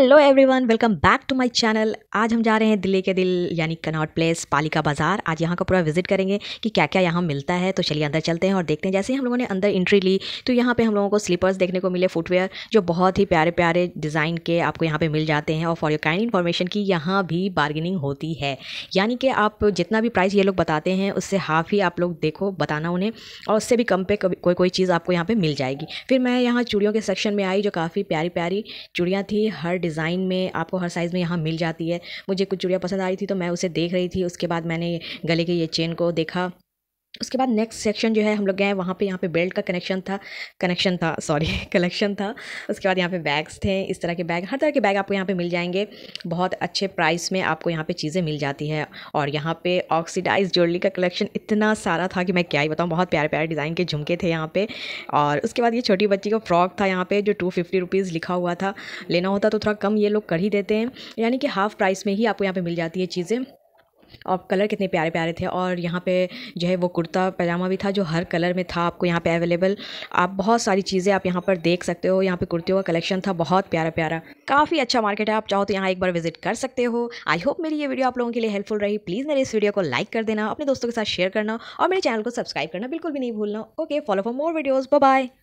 hello everyone welcome back to my channel आज हम जा रहे हैं दिल्ली के दिल यानी कनॉट प्लेस पालिका बाज़ार आज यहाँ का पूरा विजिट करेंगे कि क्या क्या यहाँ मिलता है तो चलिए अंदर चलते हैं और देखते हैं जैसे ही हम लोगों ने अंदर एंट्री ली तो यहाँ पे हम लोगों को स्लीपर्स देखने को मिले फुटवेयर जो बहुत ही प्यारे प्यारे डिज़ाइन के आपको यहाँ पर मिल जाते हैं और फॉर योर काइंड इन्फॉर्मेशन की यहाँ भी बार्गेनिंग होती है यानी कि आप जितना भी प्राइस ये लोग बताते हैं उससे हाफ ही आप लोग देखो बताना उन्हें और उससे भी कम पे कोई कोई चीज़ आपको यहाँ पर मिल जाएगी फिर मैं यहाँ चूड़ियों के सेक्शन में आई जो काफ़ी प्यारी प्यारी चूड़ियाँ थी हर डिज़ाइन में आपको हर साइज़ में यहाँ मिल जाती है मुझे कुछ चूड़ियाँ पसंद आ रही थी तो मैं उसे देख रही थी उसके बाद मैंने गले के ये चेन को देखा उसके बाद नेक्स्ट सेक्शन जो है हम लोग गए वहाँ पे यहाँ पे बेल्ट का कनेक्शन था कनेक्शन था सॉरी कलेक्शन था उसके बाद यहाँ पे बैग्स थे इस तरह के बैग हर तरह के बैग आपको यहाँ पे मिल जाएंगे बहुत अच्छे प्राइस में आपको यहाँ पे चीज़ें मिल जाती है और यहाँ पे ऑक्सीडाइज ज्वेलरी का कलेक्शन इतना सारा था कि मैं क्या ही बताऊँ बहुत प्यारे प्यारे डिज़ाइन के झुमके थे यहाँ पर और उसके बाद ये छोटी बच्ची का फ्रॉक था यहाँ पर जो टू फिफ्टी लिखा हुआ था लेना होता तो थोड़ा कम ये लोग कर ही देते हैं यानी कि हाफ़ प्राइस में ही आपको यहाँ पर मिल जाती है चीज़ें और कलर कितने प्यारे प्यारे थे और यहाँ पे जो है वो कुर्ता पैजामा भी था जो हर कलर में था आपको यहाँ पे अवेलेबल आप बहुत सारी चीज़ें आप यहाँ पर देख सकते हो यहाँ पे कुर्तियों का कलेक्शन था बहुत प्यारा प्यारा काफ़ी अच्छा मार्केट है आप चाहो तो यहाँ एक बार विजिट कर सकते हो आई होप मेरी ये वीडियो आप लोगों के लिए हेल्पफुल रही प्लीज़ मेरे इस वीडियो को लाइक कर देना अपने दोस्तों के साथ शेयर करना और मेरे चैनल को सब्सक्राइब करना बिल्कुल भी नहीं भूलना okay follow for more videos bye